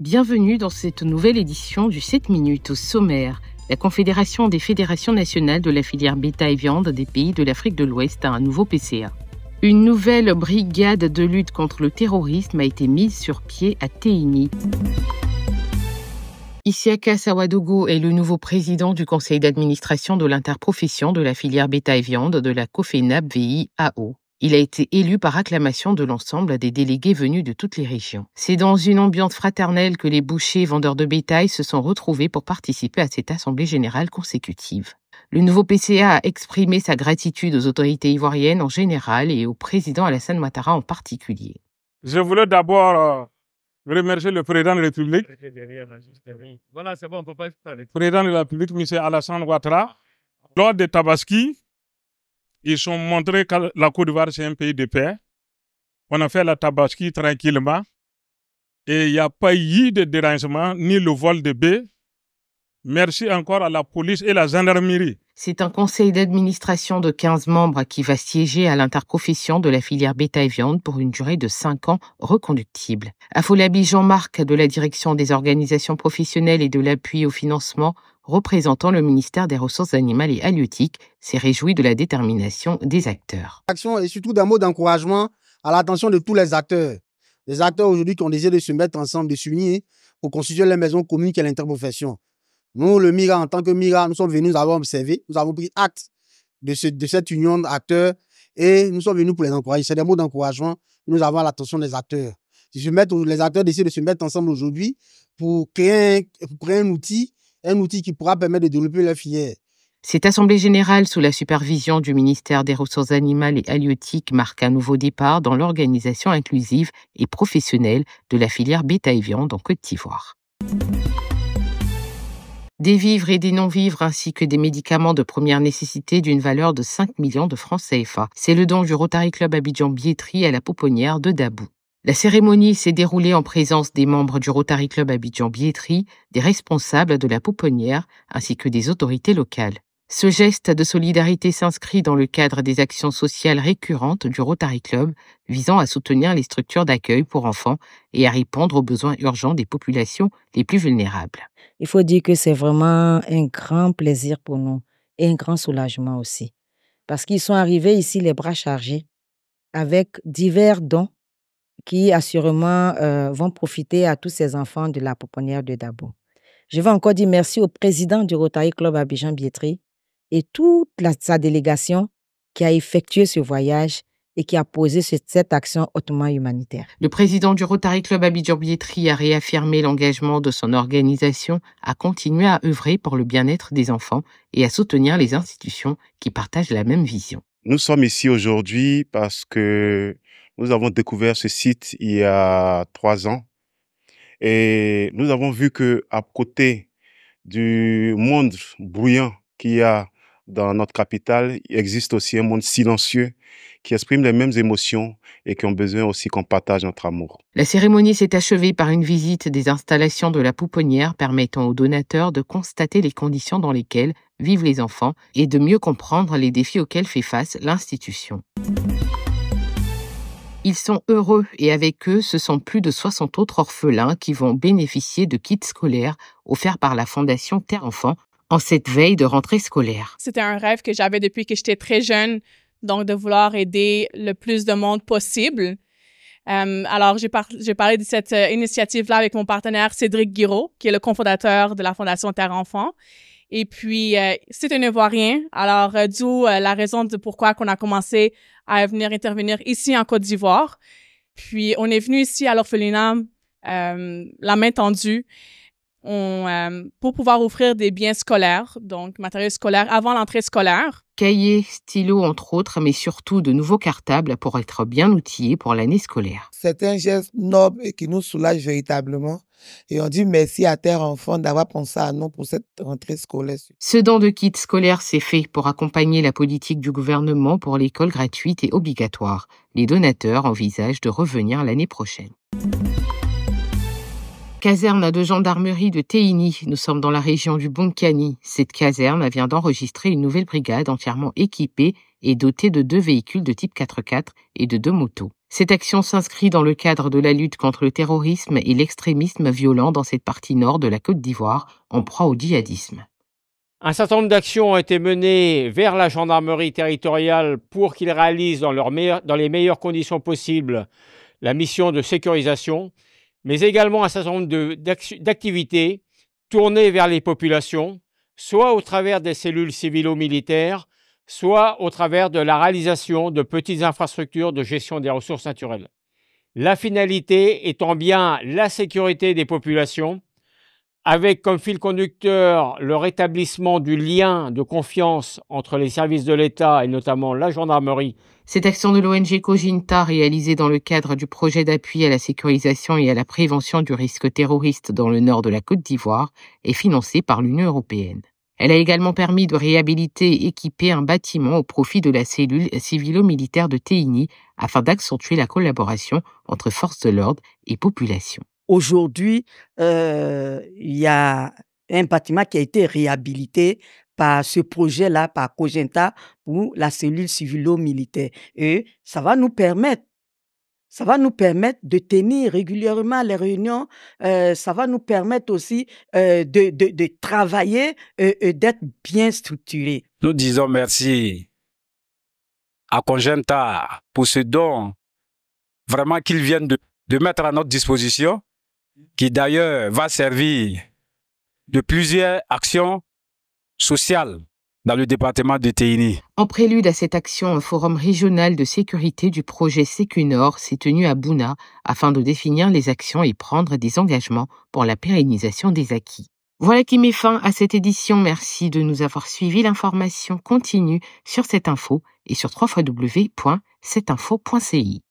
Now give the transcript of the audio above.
Bienvenue dans cette nouvelle édition du 7 minutes au sommaire. La Confédération des fédérations nationales de la filière bétail viande des pays de l'Afrique de l'Ouest a un nouveau PCA. Une nouvelle brigade de lutte contre le terrorisme a été mise sur pied à Téini. Isiaka Sawadogo est le nouveau président du conseil d'administration de l'interprofession de la filière bétail viande de la cofenap VIAO. Il a été élu par acclamation de l'ensemble à des délégués venus de toutes les régions. C'est dans une ambiance fraternelle que les bouchers et vendeurs de bétail se sont retrouvés pour participer à cette assemblée générale consécutive. Le nouveau PCA a exprimé sa gratitude aux autorités ivoiriennes en général et au président Alassane Ouattara en particulier. Je voulais d'abord euh, remercier le président de la République. Voilà, c'est bon, on peut pas Le président de la République, M. Alassane Ouattara, lors de Tabaski, ils ont montré que la Côte d'Ivoire, c'est un pays de paix. On a fait la tabaski tranquillement. Et il n'y a pas eu de dérangement, ni le vol de baies. Merci encore à la police et la gendarmerie. C'est un conseil d'administration de 15 membres qui va siéger à l'interprofession de la filière bétail et viande pour une durée de 5 ans reconductible. Afolabi Jean-Marc de la direction des organisations professionnelles et de l'appui au financement représentant le ministère des Ressources animales et halieutiques, s'est réjoui de la détermination des acteurs. L'action est surtout d'un mot d'encouragement à l'attention de tous les acteurs. Les acteurs aujourd'hui qui ont décidé de se mettre ensemble, de s'unir pour constituer les maisons communes est l'interprofession. Nous, le MIRA, en tant que MIRA, nous sommes venus, nous avons observé, nous avons pris acte de, de cette union d'acteurs et nous sommes venus pour les encourager. C'est des mots d'encouragement. Nous avons l'attention des acteurs. Si les acteurs décident de se mettre ensemble aujourd'hui pour pour créer un outil un outil qui pourra permettre de développer la filière. Cette assemblée générale sous la supervision du ministère des Ressources animales et halieutiques marque un nouveau départ dans l'organisation inclusive et professionnelle de la filière bétail viande en Côte d'Ivoire. Des vivres et des non-vivres ainsi que des médicaments de première nécessité d'une valeur de 5 millions de francs CFA. C'est le don du Rotary Club Abidjan Biétry à la pouponnière de Dabou. La cérémonie s'est déroulée en présence des membres du Rotary Club abidjan Bietri, des responsables de la pouponnière ainsi que des autorités locales. Ce geste de solidarité s'inscrit dans le cadre des actions sociales récurrentes du Rotary Club visant à soutenir les structures d'accueil pour enfants et à répondre aux besoins urgents des populations les plus vulnérables. Il faut dire que c'est vraiment un grand plaisir pour nous et un grand soulagement aussi, parce qu'ils sont arrivés ici les bras chargés avec divers dons qui assurément euh, vont profiter à tous ces enfants de la pouponnière de Dabo. Je veux encore dire merci au président du Rotary Club Abidjan Bietri et toute la, sa délégation qui a effectué ce voyage et qui a posé cette action hautement humanitaire. Le président du Rotary Club abidjan Bietri a réaffirmé l'engagement de son organisation à continuer à œuvrer pour le bien-être des enfants et à soutenir les institutions qui partagent la même vision. Nous sommes ici aujourd'hui parce que nous avons découvert ce site il y a trois ans et nous avons vu que à côté du monde bruyant qu'il y a dans notre capitale, il existe aussi un monde silencieux qui exprime les mêmes émotions et qui ont besoin aussi qu'on partage notre amour. La cérémonie s'est achevée par une visite des installations de la pouponnière permettant aux donateurs de constater les conditions dans lesquelles vivent les enfants et de mieux comprendre les défis auxquels fait face l'institution. Ils sont heureux et avec eux, ce sont plus de 60 autres orphelins qui vont bénéficier de kits scolaires offerts par la Fondation Terre Enfant en cette veille de rentrée scolaire. C'était un rêve que j'avais depuis que j'étais très jeune, donc de vouloir aider le plus de monde possible. Euh, alors, j'ai, parlé de cette euh, initiative-là avec mon partenaire Cédric Guiraud, qui est le cofondateur de la Fondation Terre Enfant. Et puis, euh, c'est un Ivoirien. Alors, euh, d'où euh, la raison de pourquoi qu'on a commencé à venir intervenir ici en Côte d'Ivoire. Puis, on est venu ici à l'orphelinat, euh, la main tendue on, euh, pour pouvoir offrir des biens scolaires, donc matériel scolaire avant l'entrée scolaire. Cahiers, stylos, entre autres, mais surtout de nouveaux cartables pour être bien outillés pour l'année scolaire. C'est un geste noble et qui nous soulage véritablement. Et on dit merci à Terre Enfant d'avoir pensé à nous pour cette rentrée scolaire. Ce don de kit scolaire s'est fait pour accompagner la politique du gouvernement pour l'école gratuite et obligatoire. Les donateurs envisagent de revenir l'année prochaine. Caserne de gendarmerie de Téini. Nous sommes dans la région du Bonkani. Cette caserne vient d'enregistrer une nouvelle brigade entièrement équipée et dotée de deux véhicules de type 4x4 et de deux motos. Cette action s'inscrit dans le cadre de la lutte contre le terrorisme et l'extrémisme violent dans cette partie nord de la Côte d'Ivoire, en proie au djihadisme. Un certain nombre d'actions ont été menées vers la gendarmerie territoriale pour qu'ils réalisent dans, leur dans les meilleures conditions possibles la mission de sécurisation mais également un certain nombre d'activités tournées vers les populations, soit au travers des cellules civilo-militaires, soit au travers de la réalisation de petites infrastructures de gestion des ressources naturelles. La finalité étant bien la sécurité des populations avec comme fil conducteur le rétablissement du lien de confiance entre les services de l'État et notamment la gendarmerie. Cette action de l'ONG Coginta, réalisée dans le cadre du projet d'appui à la sécurisation et à la prévention du risque terroriste dans le nord de la Côte d'Ivoire, est financée par l'Union européenne. Elle a également permis de réhabiliter et équiper un bâtiment au profit de la cellule civilo-militaire de Téhini, afin d'accentuer la collaboration entre forces de l'ordre et population. Aujourd'hui, euh, il y a un bâtiment qui a été réhabilité par ce projet-là, par Cogenta, pour la cellule civilo-militaire. Et ça va nous permettre ça va nous permettre de tenir régulièrement les réunions. Euh, ça va nous permettre aussi euh, de, travailler, et d'être bien structuré. Nous disons merci à Congenta pour ce don, vraiment qu'ils viennent de, de mettre à notre disposition qui d'ailleurs va servir de plusieurs actions sociales dans le département de Téini. En prélude à cette action, un forum régional de sécurité du projet Nord s'est tenu à Bouna afin de définir les actions et prendre des engagements pour la pérennisation des acquis. Voilà qui met fin à cette édition. Merci de nous avoir suivis. L'information continue sur cette info et sur www.cetinfo.ci.